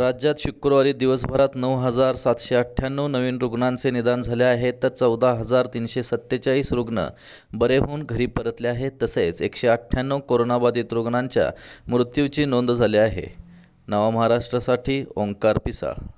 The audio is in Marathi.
राज्यात शुक्रवारी दिवसभरात नऊ हजार सातशे अठ्ठ्याण्णव नवीन रुग्णांचे निदान झाले आहे तर चौदा हजार तीनशे सत्तेचाळीस रुग्ण बरे होऊन घरी परतले आहेत तसेच एकशे अठ्ठ्याण्णव कोरोनाबाधित रुग्णांच्या मृत्यूची नोंद झाली आहे नवा महाराष्ट्रासाठी ओंकार पिसाळ